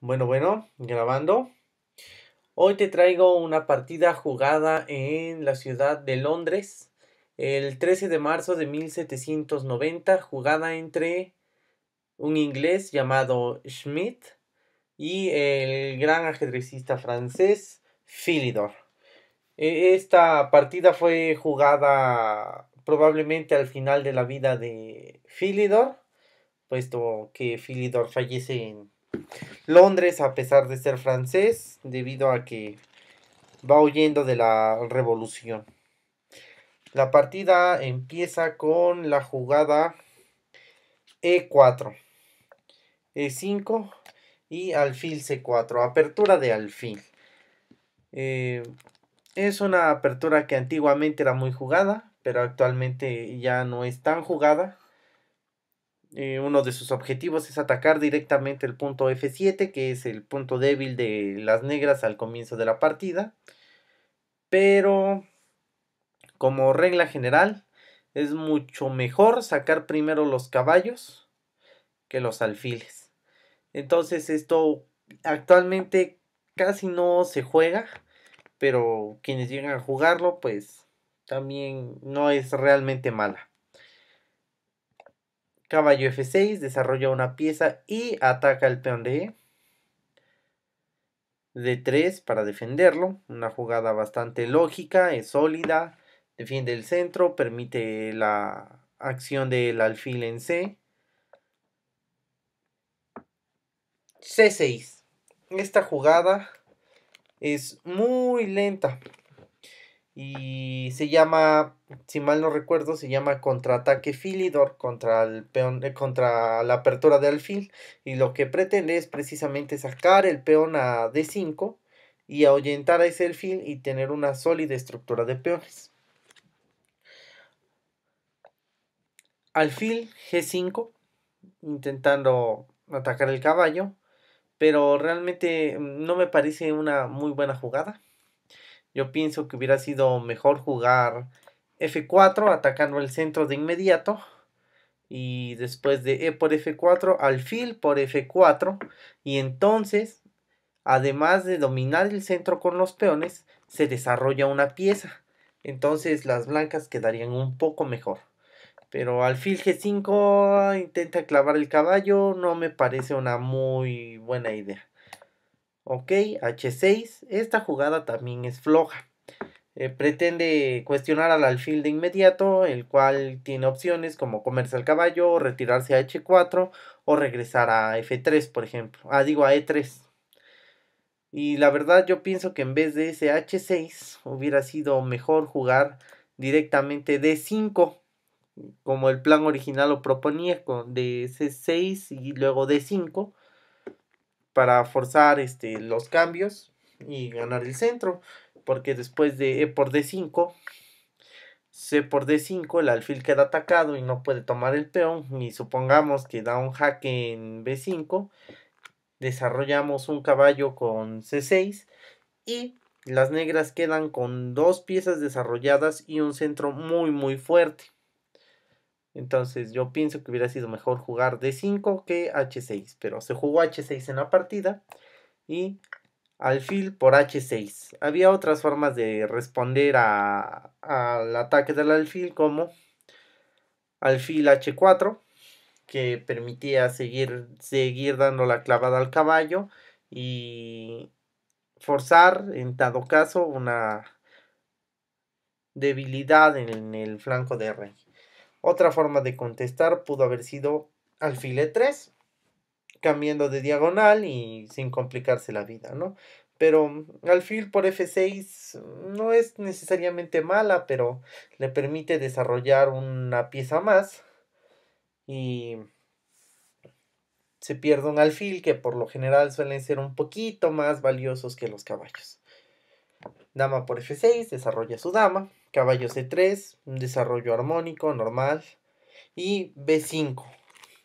Bueno, bueno, grabando. Hoy te traigo una partida jugada en la ciudad de Londres el 13 de marzo de 1790, jugada entre un inglés llamado Schmidt y el gran ajedrecista francés Philidor. E, esta partida fue jugada probablemente al final de la vida de Philidor, puesto que Philidor fallece en Londres, a pesar de ser francés, debido a que va huyendo de la revolución. La partida empieza con la jugada E4, E5 y alfil C4, apertura de alfil. Eh, es una apertura que antiguamente era muy jugada, pero actualmente ya no es tan jugada eh, uno de sus objetivos es atacar directamente el punto F7, que es el punto débil de las negras al comienzo de la partida. Pero, como regla general, es mucho mejor sacar primero los caballos que los alfiles. Entonces esto actualmente casi no se juega, pero quienes llegan a jugarlo, pues también no es realmente mala. Caballo F6 desarrolla una pieza y ataca el peón de E. D3 para defenderlo. Una jugada bastante lógica, es sólida. Defiende el centro, permite la acción del alfil en C. C6. Esta jugada es muy lenta. Y se llama, si mal no recuerdo, se llama contraataque Filidor contra, el peón, eh, contra la apertura de alfil. Y lo que pretende es precisamente sacar el peón a D5 y ahuyentar a ese alfil y tener una sólida estructura de peones. Alfil G5, intentando atacar el caballo, pero realmente mm, no me parece una muy buena jugada yo pienso que hubiera sido mejor jugar F4 atacando el centro de inmediato. Y después de E por F4, alfil por F4. Y entonces, además de dominar el centro con los peones, se desarrolla una pieza. Entonces las blancas quedarían un poco mejor. Pero alfil G5 intenta clavar el caballo, no me parece una muy buena idea. Ok, H6. Esta jugada también es floja. Eh, pretende cuestionar al alfil de inmediato, el cual tiene opciones como comerse al caballo, o retirarse a H4 o regresar a F3, por ejemplo. Ah, digo a E3. Y la verdad yo pienso que en vez de ese H6 hubiera sido mejor jugar directamente D5, como el plan original lo proponía, con de 6 y luego D5 para forzar este, los cambios y ganar el centro. Porque después de E por D5, C por D5, el alfil queda atacado y no puede tomar el peón. Y supongamos que da un jaque en B5. Desarrollamos un caballo con C6. Y las negras quedan con dos piezas desarrolladas y un centro muy muy fuerte. Entonces yo pienso que hubiera sido mejor jugar D5 que H6, pero se jugó H6 en la partida y alfil por H6. Había otras formas de responder al ataque del alfil como alfil H4 que permitía seguir, seguir dando la clavada al caballo y forzar en dado caso una debilidad en el flanco de rey. Otra forma de contestar pudo haber sido alfil e 3, cambiando de diagonal y sin complicarse la vida, ¿no? Pero alfil por F6 no es necesariamente mala, pero le permite desarrollar una pieza más y se pierde un alfil que por lo general suelen ser un poquito más valiosos que los caballos. Dama por F6, desarrolla su dama. Caballo C3, un desarrollo armónico, normal. Y B5,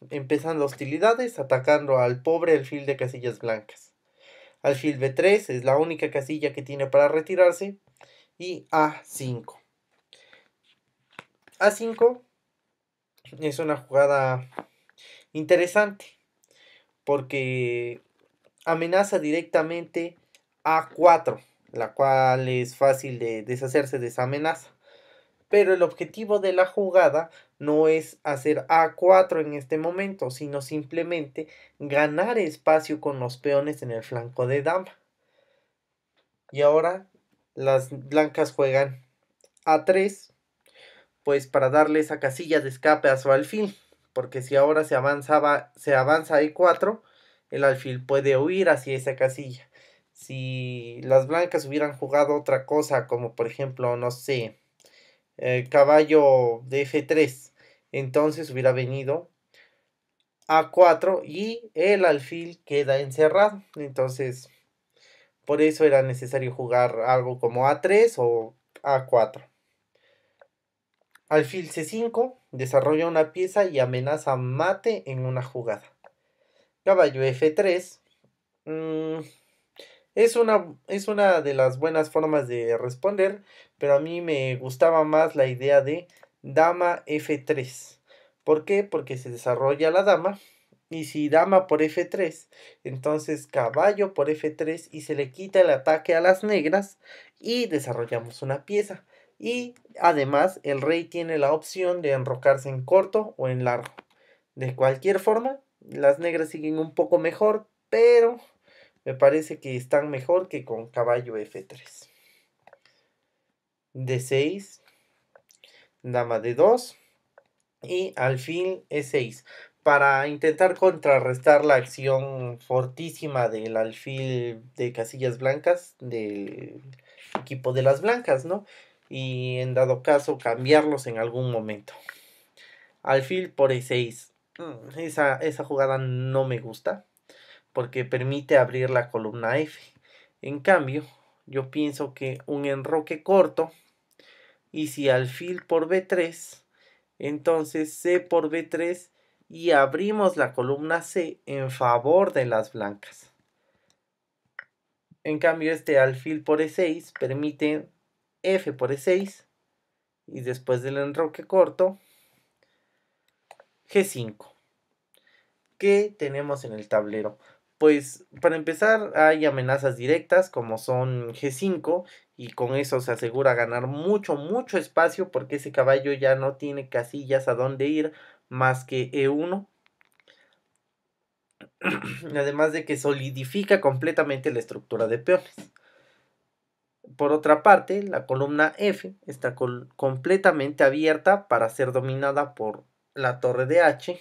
empezando hostilidades, atacando al pobre alfil de casillas blancas. Alfil B3 es la única casilla que tiene para retirarse. Y A5. A5 es una jugada interesante porque amenaza directamente A4 la cual es fácil de deshacerse de esa amenaza. Pero el objetivo de la jugada no es hacer A4 en este momento, sino simplemente ganar espacio con los peones en el flanco de dama. Y ahora las blancas juegan A3, pues para darle esa casilla de escape a su alfil, porque si ahora se, avanzaba, se avanza a 4 el alfil puede huir hacia esa casilla si las blancas hubieran jugado otra cosa, como por ejemplo, no sé, caballo de F3, entonces hubiera venido A4 y el alfil queda encerrado. Entonces, por eso era necesario jugar algo como A3 o A4. Alfil C5 desarrolla una pieza y amenaza mate en una jugada. Caballo F3. Mmm, es una, es una de las buenas formas de responder, pero a mí me gustaba más la idea de dama F3. ¿Por qué? Porque se desarrolla la dama. Y si dama por F3, entonces caballo por F3 y se le quita el ataque a las negras y desarrollamos una pieza. Y además el rey tiene la opción de enrocarse en corto o en largo. De cualquier forma, las negras siguen un poco mejor, pero me parece que están mejor que con caballo F3. D6. Dama d 2. Y alfil E6. Para intentar contrarrestar la acción fortísima del alfil de casillas blancas del equipo de las blancas, ¿no? Y en dado caso cambiarlos en algún momento. Alfil por E6. Mm, esa, esa jugada no me gusta porque permite abrir la columna F. En cambio, yo pienso que un enroque corto y si alfil por B3, entonces C por B3 y abrimos la columna C en favor de las blancas. En cambio, este alfil por E6 permite F por E6 y después del enroque corto, G5. ¿Qué tenemos en el tablero? pues para empezar hay amenazas directas como son G5 y con eso se asegura ganar mucho, mucho espacio porque ese caballo ya no tiene casillas a dónde ir más que E1. Además de que solidifica completamente la estructura de peones. Por otra parte, la columna F está completamente abierta para ser dominada por la torre de H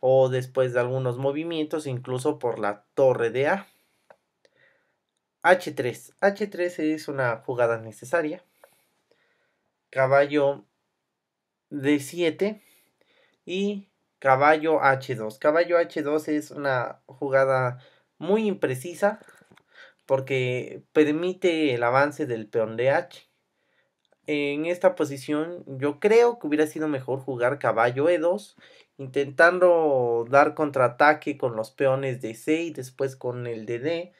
o después de algunos movimientos incluso por la torre de A. H3. H3 es una jugada necesaria. Caballo D7 y caballo H2. Caballo H2 es una jugada muy imprecisa porque permite el avance del peón de H. En esta posición yo creo que hubiera sido mejor jugar caballo E2 intentando dar contraataque con los peones de C y después con el de D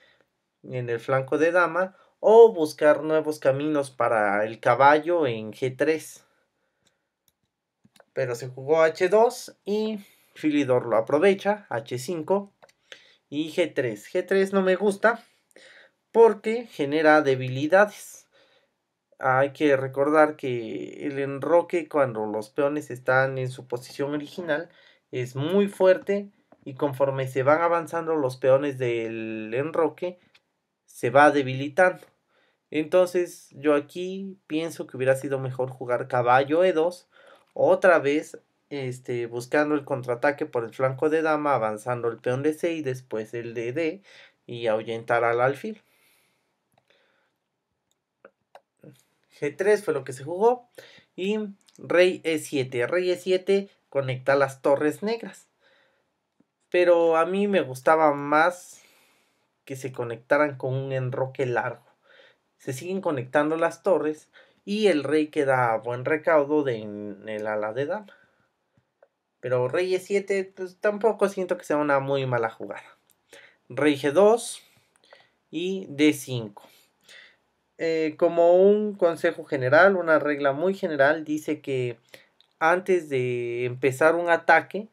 en el flanco de dama o buscar nuevos caminos para el caballo en G3. Pero se jugó H2 y Filidor lo aprovecha, H5 y G3. G3 no me gusta porque genera debilidades hay que recordar que el enroque cuando los peones están en su posición original es muy fuerte y conforme se van avanzando los peones del enroque se va debilitando. Entonces yo aquí pienso que hubiera sido mejor jugar caballo e2 otra vez este, buscando el contraataque por el flanco de dama avanzando el peón de c y después el de d y ahuyentar al alfil. G3 fue lo que se jugó. Y rey E7. Rey E7 conecta las torres negras. Pero a mí me gustaba más que se conectaran con un enroque largo. Se siguen conectando las torres y el rey queda a buen recaudo en el ala de dama. Pero rey E7 pues, tampoco siento que sea una muy mala jugada. Rey G2 y D5. Eh, como un consejo general, una regla muy general, dice que antes de empezar un ataque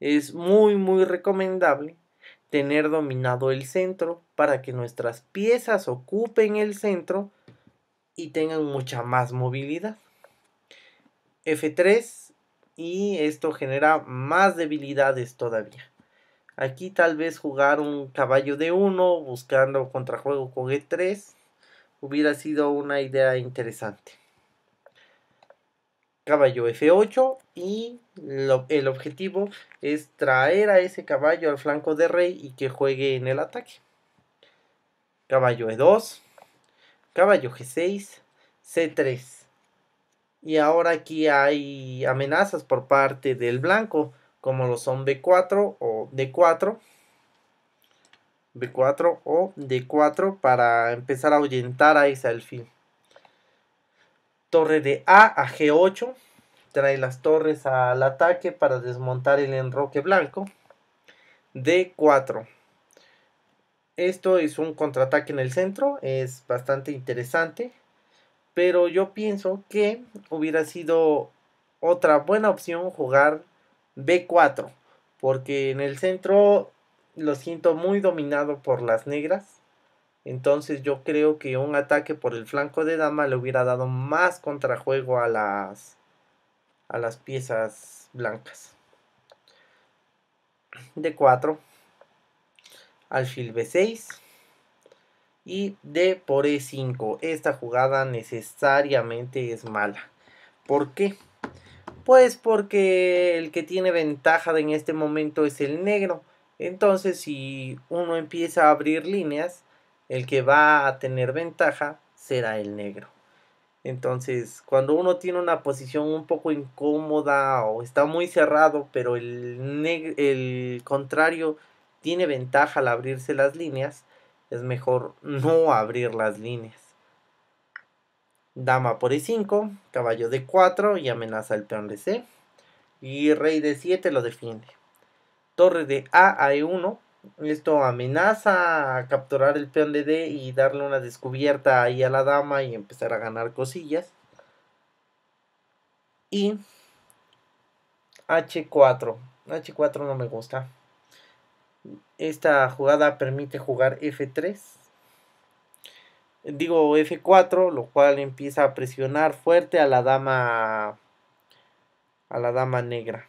es muy muy recomendable tener dominado el centro para que nuestras piezas ocupen el centro y tengan mucha más movilidad. F3 y esto genera más debilidades todavía. Aquí tal vez jugar un caballo de 1 buscando contrajuego con E3 hubiera sido una idea interesante. Caballo F8 y el objetivo es traer a ese caballo al flanco de rey y que juegue en el ataque. Caballo E2, caballo G6, C3. Y ahora aquí hay amenazas por parte del blanco, como lo son B4 o D4 B4 o D4 para empezar a ahuyentar a ese fin. Torre de A a G8. Trae las torres al ataque para desmontar el enroque blanco. D4. Esto es un contraataque en el centro, es bastante interesante, pero yo pienso que hubiera sido otra buena opción jugar B4, porque en el centro lo siento muy dominado por las negras. Entonces yo creo que un ataque por el flanco de dama le hubiera dado más contrajuego a las a las piezas blancas. D4, alfil B6 y D por E5. Esta jugada necesariamente es mala. ¿Por qué? Pues porque el que tiene ventaja en este momento es el negro entonces, si uno empieza a abrir líneas, el que va a tener ventaja será el negro. Entonces, cuando uno tiene una posición un poco incómoda o está muy cerrado, pero el, contrario tiene ventaja al abrirse las líneas, es mejor no abrir las líneas. Dama por e5, caballo de 4 y amenaza el peón de c. Y rey de 7 lo defiende torre de A a E1. Esto amenaza a capturar el peón de D y darle una descubierta ahí a la dama y empezar a ganar cosillas. Y H4. H4 no me gusta. Esta jugada permite jugar F3. Digo F4, lo cual empieza a presionar fuerte a la dama a la dama negra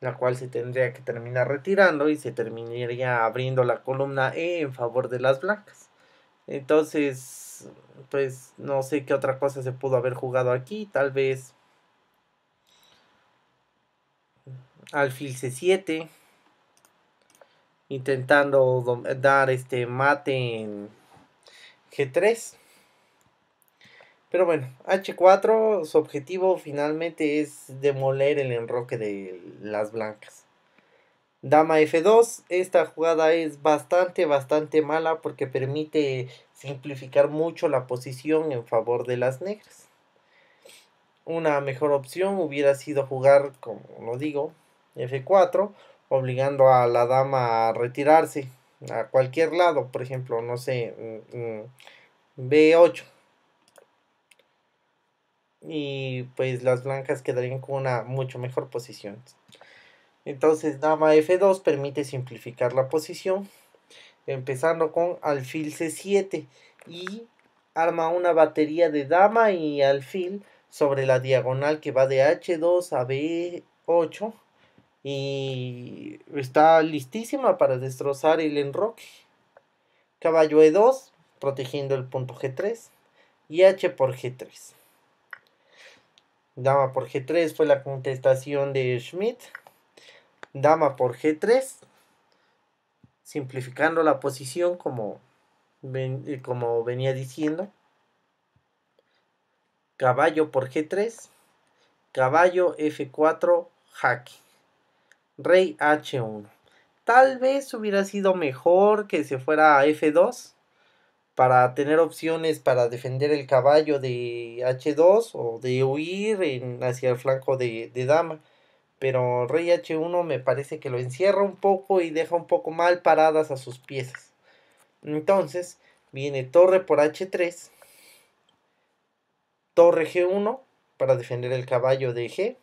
la cual se tendría que terminar retirando y se terminaría abriendo la columna E en favor de las blancas. Entonces, pues no sé qué otra cosa se pudo haber jugado aquí, tal vez alfil C7 intentando dar este mate en G3 pero bueno, H4, su objetivo finalmente es demoler el enroque de las blancas. Dama F2, esta jugada es bastante, bastante mala porque permite simplificar mucho la posición en favor de las negras. Una mejor opción hubiera sido jugar, como lo digo, F4, obligando a la dama a retirarse a cualquier lado, por ejemplo, no sé, mm, mm, B8 y pues las blancas quedarían con una mucho mejor posición. Entonces dama F2 permite simplificar la posición, empezando con alfil C7 y arma una batería de dama y alfil sobre la diagonal que va de H2 a B8 y está listísima para destrozar el enroque. Caballo E2 protegiendo el punto G3 y H por G3. Dama por G3 fue la contestación de Schmidt. Dama por G3. Simplificando la posición como, eh, como venía diciendo. Caballo por G3. Caballo F4 jaque. Rey H1. Tal vez hubiera sido mejor que se fuera a F2 para tener opciones para defender el caballo de H2 o de huir hacia el flanco de, de, dama. Pero rey H1 me parece que lo encierra un poco y deja un poco mal paradas a sus piezas. Entonces viene torre por H3, torre G1 para defender el caballo de G,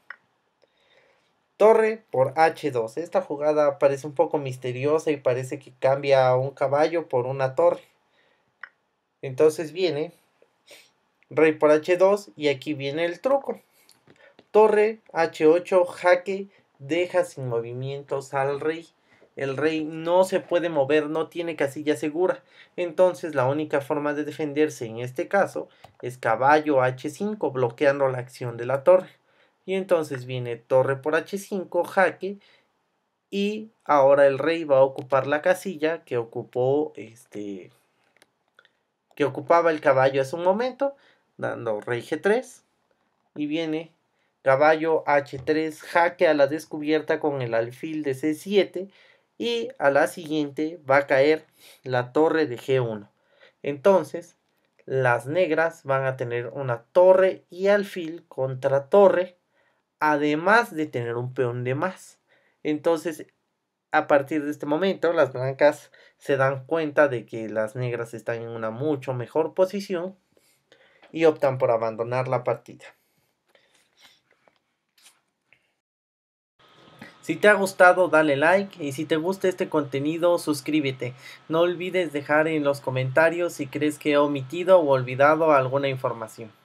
torre por H2. Esta jugada parece un poco misteriosa y parece que cambia un caballo por una torre entonces viene rey por h2 y aquí viene el truco. Torre h8, jaque, deja sin movimientos al rey. El rey no se puede mover, no tiene casilla segura. Entonces la única forma de defenderse en este caso es caballo h5 bloqueando la acción de la torre. Y entonces viene torre por h5, jaque. Y ahora el rey va a ocupar la casilla que ocupó este que ocupaba el caballo hace un momento, dando rey G3 y viene caballo H3 jaque a la descubierta con el alfil de C7 y a la siguiente va a caer la torre de G1. Entonces, las negras van a tener una torre y alfil contra torre, además de tener un peón de más. Entonces, a partir de este momento las blancas se dan cuenta de que las negras están en una mucho mejor posición y optan por abandonar la partida. Si te ha gustado dale like y si te gusta este contenido suscríbete. No olvides dejar en los comentarios si crees que he omitido o olvidado alguna información.